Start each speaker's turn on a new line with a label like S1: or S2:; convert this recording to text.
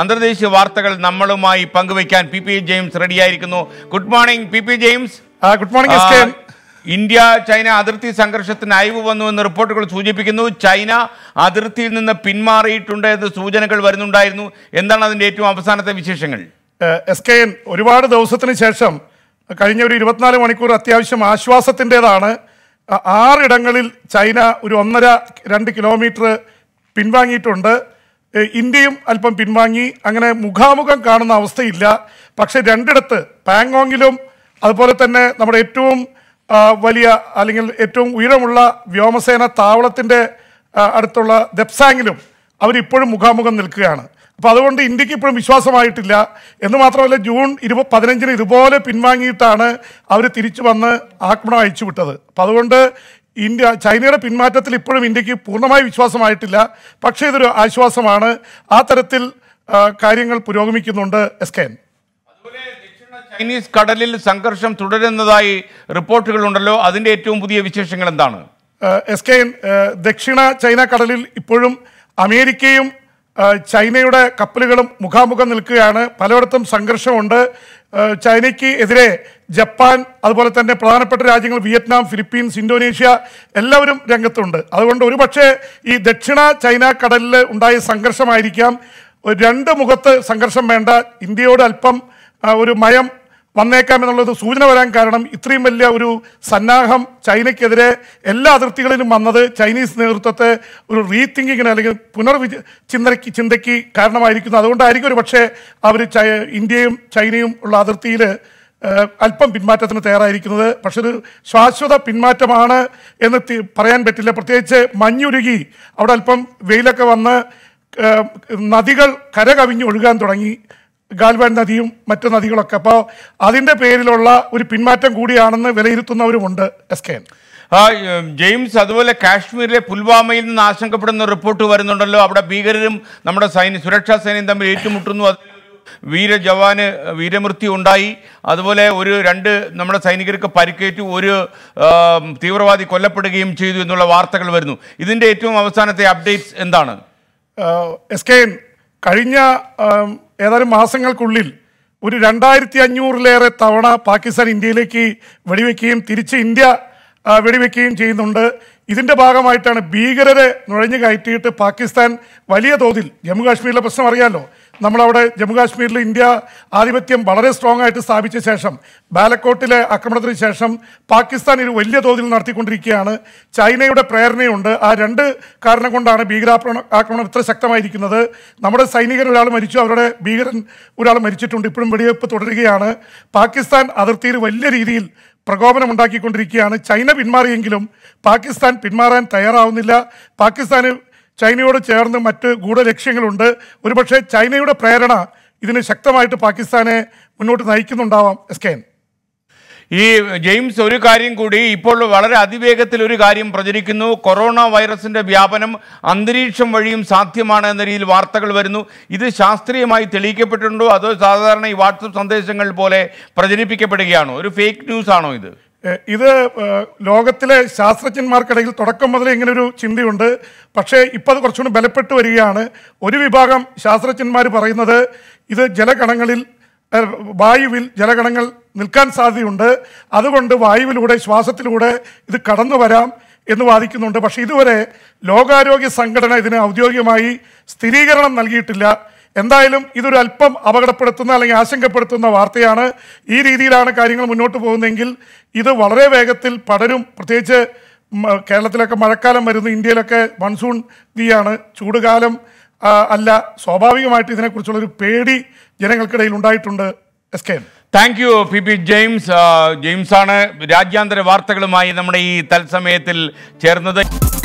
S1: അന്തർദേശീയ വാർത്തകൾ നമ്മളുമായി പങ്കുവയ്ക്കാൻ പി പി ജെയിംസ് റെഡിയായിരിക്കുന്നു good morning P P James good morning India China അതിർത്തി സംഘർഷത്തിന് അയവ് എന്ന് റിപ്പോർട്ടുകൾ സൂചിപ്പിക്കുന്നു ചൈന അതിർത്തിയിൽ നിന്ന് പിന്മാറിയിട്ടുണ്ട് എന്ന സൂചനകൾ വരുന്നുണ്ടായിരുന്നു
S2: എന്താണ് അതിൻ്റെ ഏറ്റവും അവസാനത്തെ വിശേഷങ്ങൾ എസ് കെ എൻ ഒരുപാട് ദിവസത്തിന് ശേഷം കഴിഞ്ഞ ഒരു ഇരുപത്തിനാല് മണിക്കൂർ അത്യാവശ്യം ആശ്വാസത്തിൻ്റെതാണ് ആറിടങ്ങളിൽ ചൈന ഒരു ഒന്നര രണ്ട് കിലോമീറ്റർ പിൻവാങ്ങിയിട്ടുണ്ട് ഇന്ത്യയും അല്പം പിൻവാങ്ങി അങ്ങനെ മുഖാമുഖം കാണുന്ന അവസ്ഥയില്ല പക്ഷേ രണ്ടിടത്ത് പാങ്കോങ്ങിലും അതുപോലെ തന്നെ നമ്മുടെ ഏറ്റവും വലിയ അല്ലെങ്കിൽ ഏറ്റവും ഉയരമുള്ള വ്യോമസേന താവളത്തിൻ്റെ അടുത്തുള്ള ദെപ്സാങ്ങിലും അവരിപ്പോഴും മുഖാമുഖം നിൽക്കുകയാണ് അപ്പോൾ അതുകൊണ്ട് ഇന്ത്യക്ക് ഇപ്പോഴും വിശ്വാസമായിട്ടില്ല എന്ന് മാത്രമല്ല ജൂൺ ഇരുപ പതിനഞ്ചിന് ഇതുപോലെ പിൻവാങ്ങിയിട്ടാണ് അവർ തിരിച്ചു വന്ന് ആക്രമണം അയച്ചു വിട്ടത് അപ്പോൾ അതുകൊണ്ട് ഇന്ത്യ ചൈനയുടെ പിന്മാറ്റത്തിൽ ഇപ്പോഴും ഇന്ത്യക്ക് പൂർണ്ണമായ വിശ്വാസമായിട്ടില്ല പക്ഷേ ഇതൊരു ആശ്വാസമാണ് ആ തരത്തിൽ കാര്യങ്ങൾ പുരോഗമിക്കുന്നുണ്ട് എസ് കെ ചൈനീസ് കടലിൽ സംഘർഷം
S1: തുടരുന്നതായി റിപ്പോർട്ടുകൾ ഉണ്ടല്ലോ അതിൻ്റെ ഏറ്റവും പുതിയ വിശേഷങ്ങൾ എന്താണ് എസ് കെ
S2: ദക്ഷിണ ചൈന കടലിൽ ഇപ്പോഴും അമേരിക്കയും ചൈനയുടെ കപ്പലുകളും മുഖാമുഖം നിൽക്കുകയാണ് പലയിടത്തും സംഘർഷമുണ്ട് ചൈനയ്ക്ക് എതിരെ ജപ്പാൻ അതുപോലെ തന്നെ പ്രധാനപ്പെട്ട രാജ്യങ്ങൾ വിയറ്റ്നാം ഫിലിപ്പീൻസ് ഇന്തോനേഷ്യ എല്ലാവരും രംഗത്തുണ്ട് അതുകൊണ്ട് ഒരുപക്ഷെ ഈ ദക്ഷിണ ചൈന കടലിൽ ഉണ്ടായ സംഘർഷമായിരിക്കാം രണ്ട് മുഖത്ത് സംഘർഷം വേണ്ട ഇന്ത്യയോട് അല്പം ഒരു മയം വന്നേക്കാം എന്നുള്ളത് സൂചന വരാൻ കാരണം ഇത്രയും വലിയ ഒരു സന്നാഹം ചൈനയ്ക്കെതിരെ എല്ലാ അതിർത്തികളിലും വന്നത് ചൈനീസ് നേതൃത്വത്തെ ഒരു റീതിങ്കിങ്ങിന് അല്ലെങ്കിൽ പുനർവിച ചിന്തയ്ക്ക് ചിന്തയ്ക്ക് കാരണമായിരിക്കുന്നു അതുകൊണ്ടായിരിക്കും ഒരു പക്ഷേ അവർ ഇന്ത്യയും ചൈനയും ഉള്ള അതിർത്തിയിൽ അല്പം പിന്മാറ്റത്തിന് തയ്യാറായിരിക്കുന്നത് പക്ഷെ ഒരു ശാശ്വത പിന്മാറ്റമാണ് എന്ന് പറയാൻ പറ്റില്ല പ്രത്യേകിച്ച് മഞ്ഞുരുകി അവിടെ അല്പം വെയിലൊക്കെ വന്ന് നദികൾ കരകവിഞ്ഞ് ഒഴുകാൻ തുടങ്ങി ഗാൽവാൻ നദിയും മറ്റു നദികളൊക്കെ അപ്പോൾ അതിൻ്റെ പേരിലുള്ള ഒരു പിന്മാറ്റം കൂടിയാണെന്ന് വിലയിരുത്തുന്നവരുമുണ്ട് എസ് കെ ജെയിംസ് അതുപോലെ കാശ്മീരിലെ
S1: പുൽവാമയിൽ നിന്ന് ആശങ്കപ്പെടുന്ന റിപ്പോർട്ട് വരുന്നുണ്ടല്ലോ അവിടെ ഭീകരരും നമ്മുടെ സൈന്യ സുരക്ഷാ സേനയും തമ്മിൽ ഏറ്റുമുട്ടുന്നു വീര ജവാന് വീരമൃത്യു ഉണ്ടായി അതുപോലെ ഒരു രണ്ട് നമ്മുടെ സൈനികർക്ക് പരിക്കേറ്റു ഒരു തീവ്രവാദി കൊല്ലപ്പെടുകയും ചെയ്തു എന്നുള്ള വാർത്തകൾ വരുന്നു ഇതിൻ്റെ ഏറ്റവും അവസാനത്തെ അപ്ഡേറ്റ്സ് എന്താണ്
S2: എസ് കെ കഴിഞ്ഞ ഏതാനും മാസങ്ങൾക്കുള്ളിൽ ഒരു രണ്ടായിരത്തി അഞ്ഞൂറിലേറെ തവണ പാകിസ്ഥാൻ ഇന്ത്യയിലേക്ക് വെടിവെക്കുകയും തിരിച്ച് ഇന്ത്യ വെടിവെക്കുകയും ചെയ്യുന്നുണ്ട് ഇതിൻ്റെ ഭാഗമായിട്ടാണ് ഭീകരരെ നുഴഞ്ഞു കയറ്റിയിട്ട് പാകിസ്ഥാൻ വലിയ തോതിൽ ജമ്മു കാശ്മീരിലെ പ്രശ്നം അറിയാമല്ലോ നമ്മളവിടെ ജമ്മുകാശ്മീരിൽ ഇന്ത്യ ആധിപത്യം വളരെ സ്ട്രോങ് ആയിട്ട് സ്ഥാപിച്ച ശേഷം ബാലക്കോട്ടിലെ ആക്രമണത്തിന് ശേഷം പാകിസ്ഥാൻ ഒരു വലിയ തോതിൽ നടത്തിക്കൊണ്ടിരിക്കുകയാണ് ചൈനയുടെ പ്രേരണയുണ്ട് ആ രണ്ട് കാരണം കൊണ്ടാണ് ഭീകരാക്രമണ ആക്രമണം ഇത്ര ശക്തമായിരിക്കുന്നത് നമ്മുടെ സൈനികൻ ഒരാൾ മരിച്ചു അവരുടെ ഭീകരൻ ഒരാൾ മരിച്ചിട്ടുണ്ട് ഇപ്പോഴും വെടിവെപ്പ് തുടരുകയാണ് പാകിസ്ഥാൻ അതിർത്തിയിൽ വലിയ രീതിയിൽ പ്രകോപനം ഉണ്ടാക്കിക്കൊണ്ടിരിക്കുകയാണ് ചൈന പിന്മാറിയെങ്കിലും പാകിസ്ഥാൻ പിന്മാറാൻ തയ്യാറാവുന്നില്ല പാകിസ്ഥാന് ചൈനയോട് ചേർന്ന് മറ്റ് ഗൂഢലക്ഷ്യങ്ങളുണ്ട് ഒരുപക്ഷെ ചൈനയുടെ പ്രേരണ ഇതിന് ശക്തമായിട്ട് പാകിസ്ഥാനെ മുന്നോട്ട് നയിക്കുന്നുണ്ടാവാം എസ് കെ
S1: ഈ ജെയിംസ് ഒരു കാര്യം കൂടി ഇപ്പോൾ വളരെ അതിവേഗത്തിൽ ഒരു കാര്യം പ്രചരിക്കുന്നു കൊറോണ വൈറസിൻ്റെ വ്യാപനം അന്തരീക്ഷം വഴിയും സാധ്യമാണ് എന്ന രീതിയിൽ വാർത്തകൾ വരുന്നു ഇത് ശാസ്ത്രീയമായി തെളിയിക്കപ്പെട്ടിട്ടുണ്ടോ അതോ സാധാരണ ഈ വാട്സപ്പ് സന്ദേശങ്ങൾ പോലെ പ്രചരിപ്പിക്കപ്പെടുകയാണോ ഒരു ഫേക്ക്
S2: ന്യൂസ് ആണോ ഇത് ഇത് ലോകത്തിലെ ശാസ്ത്രജ്ഞന്മാർക്കിടയിൽ തുടക്കം മുതലേ ഇങ്ങനൊരു ചിന്തയുണ്ട് പക്ഷേ ഇപ്പോൾ അത് കുറച്ചുകൂടി ബലപ്പെട്ട് വരികയാണ് ഒരു വിഭാഗം ശാസ്ത്രജ്ഞന്മാർ പറയുന്നത് ഇത് ജലഗണങ്ങളിൽ വായുവിൽ ജലഗണങ്ങൾ നിൽക്കാൻ സാധ്യതയുണ്ട് അതുകൊണ്ട് വായുവിലൂടെ ശ്വാസത്തിലൂടെ ഇത് കടന്നു വരാം എന്ന് വാദിക്കുന്നുണ്ട് പക്ഷേ ഇതുവരെ ലോകാരോഗ്യ സംഘടന ഇതിന് ഔദ്യോഗികമായി സ്ഥിരീകരണം നൽകിയിട്ടില്ല എന്തായാലും ഇതൊരു അല്പം അപകടപ്പെടുത്തുന്ന അല്ലെങ്കിൽ ആശങ്കപ്പെടുത്തുന്ന വാർത്തയാണ് ഈ രീതിയിലാണ് കാര്യങ്ങൾ മുന്നോട്ട് പോകുന്നതെങ്കിൽ ഇത് വളരെ വേഗത്തിൽ പടരും പ്രത്യേകിച്ച് കേരളത്തിലൊക്കെ മഴക്കാലം വരുന്നു ഇന്ത്യയിലൊക്കെ മൺസൂൺ തീയാണ് ചൂടുകാലം അല്ല സ്വാഭാവികമായിട്ട് ഇതിനെക്കുറിച്ചുള്ളൊരു പേടി ജനങ്ങൾക്കിടയിൽ ഉണ്ടായിട്ടുണ്ട് S K
S1: thank you P P James ജെയിംസാണ് രാജ്യാന്തര വാർത്തകളുമായി നമ്മുടെ ഈ തത്സമയത്തിൽ ചേർന്നത്